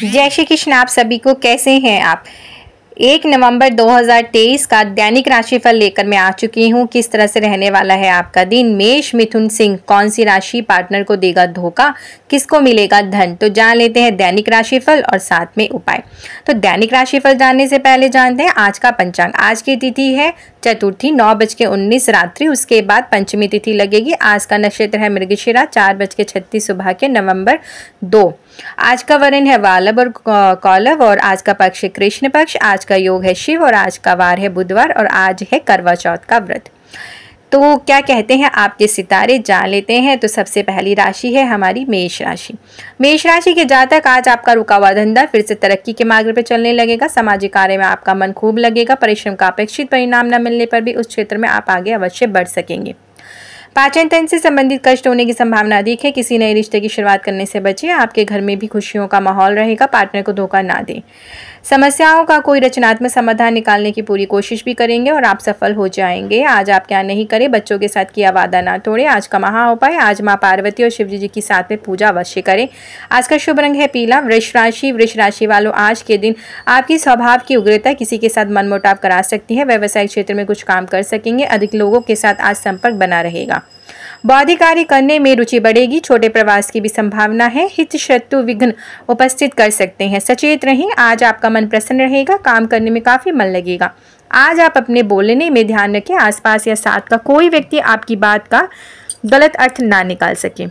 जय श्री कृष्ण आप सभी को कैसे हैं आप एक नवंबर 2023 का दैनिक राशिफल लेकर मैं आ चुकी हूं किस तरह से रहने वाला है आपका दिन मेष मिथुन सिंह कौन सी राशि पार्टनर को देगा धोखा किसको मिलेगा धन तो जान लेते हैं दैनिक राशिफल और साथ में उपाय तो दैनिक राशिफल जानने से पहले जानते हैं आज का पंचांग आज की तिथि है चतुर्थी नौ बज के उन्नीस रात्रि उसके बाद पंचमी तिथि लगेगी आज का नक्षत्र है मृगशिरा चार बज के छत्तीस सुबह के नवम्बर दो आज का वर्ण है वालभ और कौलव और आज का पक्ष है कृष्ण पक्ष आज का योग है शिव और आज का वार है बुधवार और आज है करवा चौथ का व्रत तो क्या कहते हैं आपके सितारे जान लेते हैं तो सबसे पहली राशि है हमारी मेष राशि मेष राशि के जातक आज आपका रुका हुआ धंधा फिर से तरक्की के मार्ग पर चलने लगेगा सामाजिक कार्य में आपका मन खूब लगेगा परिश्रम का अपेक्षित परिणाम न मिलने पर भी उस क्षेत्र में आप आगे अवश्य बढ़ सकेंगे पाचन तंत्र से संबंधित कष्ट होने की संभावना अधिक है किसी नए रिश्ते की शुरुआत करने से बचें आपके घर में भी खुशियों का माहौल रहेगा पार्टनर को धोखा ना दें समस्याओं का कोई रचनात्मक समाधान निकालने की पूरी कोशिश भी करेंगे और आप सफल हो जाएंगे आज आप क्या नहीं करें बच्चों के साथ किया वादा ना तोड़े आज का महा हो पाए आज माँ पार्वती और शिवजी जी की साथ में पूजा अवश्य करें आज का शुभ रंग है पीला वृक्ष राशि वृक्ष राशि वालों आज के दिन आपकी स्वभाव की उग्रता किसी के साथ मनमोटाव करा सकती है व्यवसायिक क्षेत्र में कुछ काम कर सकेंगे अधिक लोगों के साथ आज संपर्क बना रहेगा बौद्धिकारी कार्य करने में रुचि बढ़ेगी छोटे प्रवास की भी संभावना है हित शत्रु विघ्न उपस्थित कर सकते हैं सचेत रहें आज आपका मन प्रसन्न रहेगा काम करने में काफ़ी मन लगेगा आज आप अपने बोलने में ध्यान रखें आसपास या साथ का कोई व्यक्ति आपकी बात का गलत अर्थ ना निकाल सके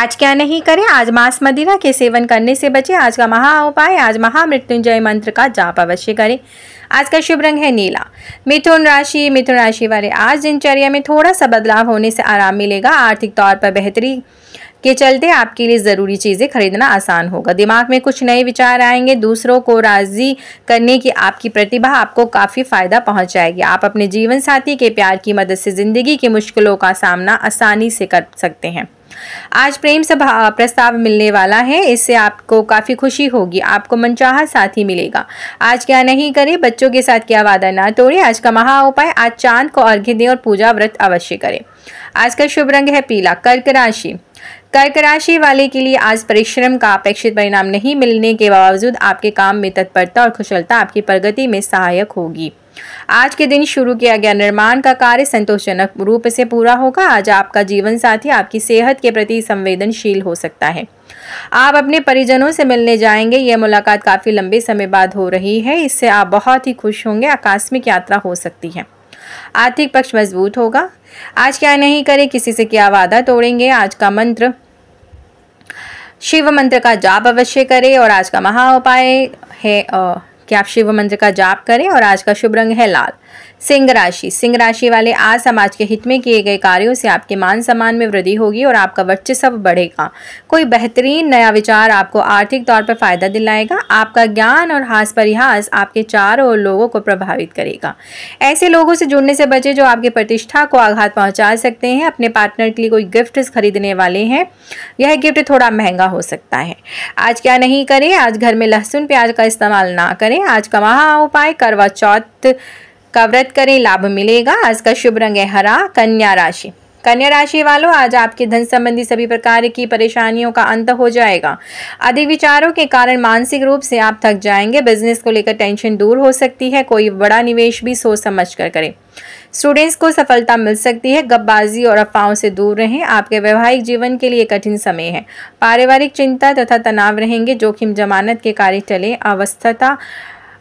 आज क्या नहीं करें आज मांस मदिरा के सेवन करने से बचें आज का महा उपाय आज महामृत्युंजय मंत्र का जाप अवश्य करें आज का शुभ रंग है नीला मिथुन राशि मिथुन राशि वाले आज दिनचर्या में थोड़ा सा बदलाव होने से आराम मिलेगा आर्थिक तौर पर बेहतरी के चलते आपके लिए ज़रूरी चीज़ें खरीदना आसान होगा दिमाग में कुछ नए विचार आएंगे दूसरों को राज़ी करने की आपकी प्रतिभा आपको काफ़ी फ़ायदा पहुंचाएगी आप अपने जीवन साथी के प्यार की मदद से ज़िंदगी की मुश्किलों का सामना आसानी से कर सकते हैं आज प्रेम सभा प्रस्ताव मिलने वाला है इससे आपको काफ़ी खुशी होगी आपको मनचाहा साथी मिलेगा आज क्या नहीं करें बच्चों के साथ क्या वादा ना तोड़े आज का महा उपाय आज चांद को अर्घ्य दें और पूजा व्रत अवश्य करें आज का शुभ रंग है पीला कर्क राशि कर्क राशि वाले के लिए आज परिश्रम का अपेक्षित परिणाम नहीं मिलने के बावजूद आपके काम में तत्परता और कुशलता आपकी प्रगति में सहायक होगी आज के दिन शुरू किया गया निर्माण का कार्य संतोषजनक रूप से पूरा होगा आज आपका जीवन साथी आपकी सेहत के प्रति संवेदनशील हो सकता है आप अपने परिजनों से मिलने जाएंगे ये मुलाकात काफ़ी लंबे समय बाद हो रही है इससे आप बहुत ही खुश होंगे आकस्मिक यात्रा हो सकती है आर्थिक पक्ष मजबूत होगा आज क्या नहीं करें किसी से क्या वादा तोड़ेंगे आज का मंत्र शिव मंत्र का जाप अवश्य करें और आज का महा उपाय है आ, कि आप शिव मंत्र का जाप करें और आज का शुभ रंग है लाल सिंह राशि सिंह राशि वाले आज समाज के हित में किए गए कार्यों से आपके मान सम्मान में वृद्धि होगी और आपका वर्चस्व बढ़ेगा कोई बेहतरीन नया विचार आपको आर्थिक तौर पर फायदा दिलाएगा आपका ज्ञान और हास परिहास आपके चारों और लोगों को प्रभावित करेगा ऐसे लोगों से जुड़ने से बचे जो आपकी प्रतिष्ठा को आघात पहुंचा सकते हैं अपने पार्टनर के लिए कोई गिफ्ट खरीदने वाले हैं यह गिफ्ट थोड़ा महंगा हो सकता है आज क्या नहीं करें आज घर में लहसुन प्याज का इस्तेमाल ना करें आज कमा उपाय करवा चौथ का व्रत करें लाभ मिलेगा आज का शुभ रंग है हरा कन्या राशि कन्या राशि वालों आज आपके धन संबंधी सभी प्रकार की परेशानियों का अंत हो जाएगा अधिक विचारों के कारण मानसिक रूप से आप थक जाएंगे बिजनेस को लेकर टेंशन दूर हो सकती है कोई बड़ा निवेश भी सोच समझ कर करें स्टूडेंट्स को सफलता मिल सकती है गप्बाजी और अफवाहों से दूर रहें आपके वैवाहिक जीवन के लिए कठिन समय है पारिवारिक चिंता तथा तनाव रहेंगे जोखिम जमानत के कार्य टले अवस्थता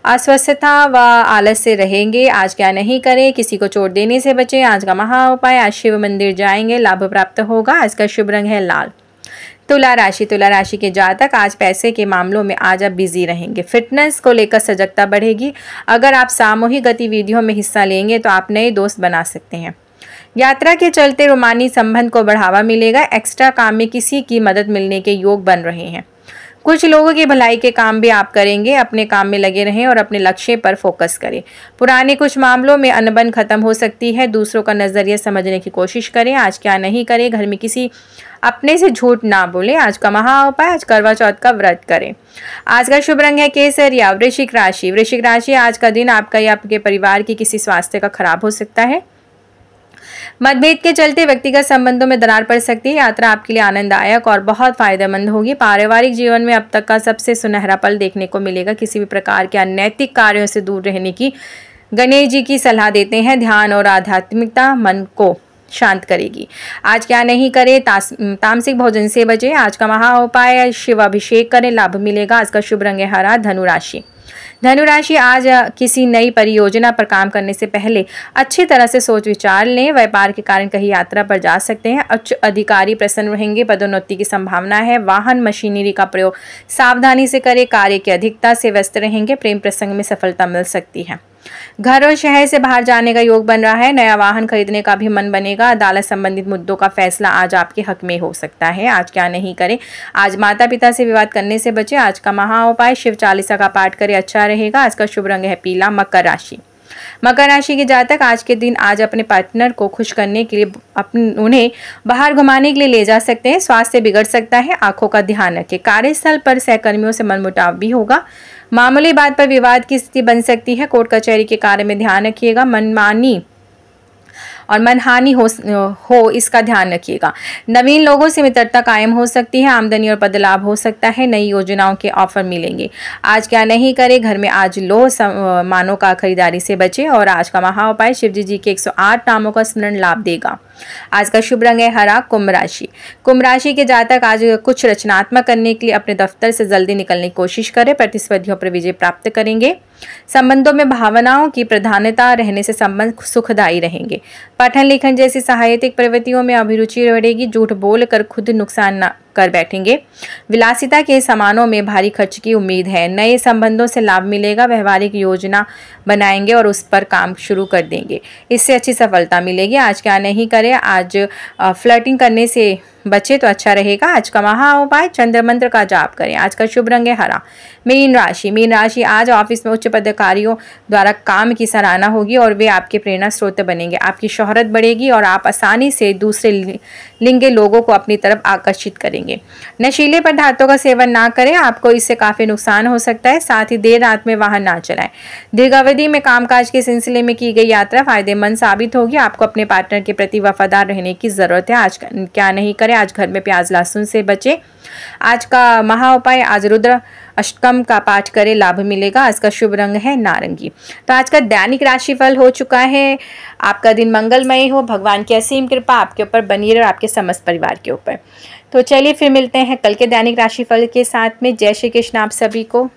अस्वस्थता व आलस से रहेंगे आज क्या नहीं करें किसी को चोट देने से बचें आज का महा उपाय आज शिव मंदिर जाएंगे लाभ प्राप्त होगा आज का शुभ रंग है लाल तुला राशि तुला राशि के जातक आज पैसे के मामलों में आज आप बिजी रहेंगे फिटनेस को लेकर सजगता बढ़ेगी अगर आप सामूहिक गतिविधियों में हिस्सा लेंगे तो आप नए दोस्त बना सकते हैं यात्रा के चलते रोमानी संबंध को बढ़ावा मिलेगा एक्स्ट्रा काम में किसी की मदद मिलने के योग बन रहे हैं कुछ लोगों की भलाई के काम भी आप करेंगे अपने काम में लगे रहें और अपने लक्ष्य पर फोकस करें पुराने कुछ मामलों में अनबन खत्म हो सकती है दूसरों का नज़रिया समझने की कोशिश करें आज क्या नहीं करें घर में किसी अपने से झूठ ना बोलें आज का महा उपाय आज करवा चौथ का व्रत करें आज का शुभ रंग है केसरिया वृश्चिक राशि वृश्चिक राशि आज का दिन आपका या आपके परिवार की किसी स्वास्थ्य का खराब हो सकता है मतभेद के चलते व्यक्तिगत संबंधों में दरार पड़ सकती है यात्रा आपके लिए आनंददायक और बहुत फायदेमंद होगी पारिवारिक जीवन में अब तक का सबसे सुनहरा पल देखने को मिलेगा किसी भी प्रकार के अनैतिक कार्यों से दूर रहने की गणेश जी की सलाह देते हैं ध्यान और आध्यात्मिकता मन को शांत करेगी आज क्या नहीं करें तामसिक भोजन से बचें आज का महा उपाय शिव अभिषेक करें लाभ मिलेगा आज का शुभ रंग है हरा धनुराशि धनुराशि आज किसी नई परियोजना पर काम करने से पहले अच्छी तरह से सोच विचार लें व्यापार के कारण कहीं यात्रा पर जा सकते हैं उच्च अधिकारी प्रसन्न रहेंगे पदोन्नति की संभावना है वाहन मशीनरी का प्रयोग सावधानी से करें कार्य की अधिकता से व्यस्त रहेंगे प्रेम प्रसंग में सफलता मिल सकती है घर और शहर से बाहर जाने का योग बन रहा है नया वाहन खरीदने का भी मन बनेगा अदालत संबंधित मुद्दों का फैसला आज आपके हक में हो सकता है आज क्या नहीं करें आज माता पिता से विवाद करने से बचे आज का महा उपाय शिव चालीसा का पाठ करें अच्छा रहेगा आज का शुभ रंग है पीला मकर राशि मकर राशि के जातक आज के दिन आज अपने पार्टनर को खुश करने के लिए अपने उन्हें बाहर घुमाने के लिए ले जा सकते हैं स्वास्थ्य बिगड़ सकता है आंखों का ध्यान रखें कार्यस्थल पर सहकर्मियों से मनमुटाव भी होगा मामूली बात पर विवाद की स्थिति बन सकती है कोर्ट कचहरी के कार्य में ध्यान रखिएगा मनमानी और मनहानि हो, हो इसका ध्यान रखिएगा नवीन लोगों से मित्रता कायम हो सकती है आमदनी और बदलाव हो सकता है नई योजनाओं के ऑफर मिलेंगे आज क्या नहीं करे घर में आज लो मानों का खरीदारी से बचे और आज का महा उपाय शिवजी जी के 108 नामों का स्मरण लाभ देगा आज का शुभ रंग है हरा कुंभ राशि कुंभ राशि के जातक आज कुछ रचनात्मक करने के लिए अपने दफ्तर से जल्दी निकलने की कोशिश करें प्रतिस्पर्धियों पर विजय प्राप्त करेंगे संबंधों में भावनाओं की प्रधानता रहने से संबंध सुखदायी रहेंगे पठन लेखन जैसी सहायतिक प्रवृत्तियों में अभिरुचि बढ़ेगी झूठ बोलकर खुद नुकसान ना कर बैठेंगे विलासिता के सामानों में भारी खर्च की उम्मीद है नए संबंधों से लाभ मिलेगा व्यवहारिक योजना बनाएंगे और उस पर काम शुरू कर देंगे इससे अच्छी सफलता मिलेगी आज क्या नहीं करें आज फ्लर्टिंग करने से बचे तो अच्छा रहेगा आज का महा उपाय चंद्र मंत्र का जाप करें आज का शुभ रंग है हरा मीन राशि मीन राशि आज ऑफिस में उच्च पदाधिकारियों द्वारा काम की सराहना होगी और वे आपके प्रेरणा स्रोत बनेंगे आपकी शोहरत बढ़ेगी और आप आसानी से दूसरे लिंगे लोगों को अपनी तरफ आकर्षित करें देंगे नशीले पदार्थों का सेवन ना करें आपको इससे काफ़ी नुकसान हो सकता है साथ ही देर रात में वाहन ना चलाएं दीर्घावधि में कामकाज के सिलसिले में की गई यात्रा फायदेमंद साबित होगी आपको अपने पार्टनर के प्रति वफादार रहने की ज़रूरत है आज क्या नहीं करें आज घर में प्याज लहसुन से बचें आज का महा उपाय आज रुद्र अष्टकम का पाठ करें लाभ मिलेगा आज का शुभ रंग है नारंगी तो आज का दैनिक राशिफल हो चुका है आपका दिन मंगलमय हो भगवान की असीम कृपा आपके ऊपर बनी रहे और आपके समस्त परिवार के ऊपर तो चलिए फिर मिलते हैं कल के दैनिक राशिफल के साथ में जय श्री कृष्ण आप सभी को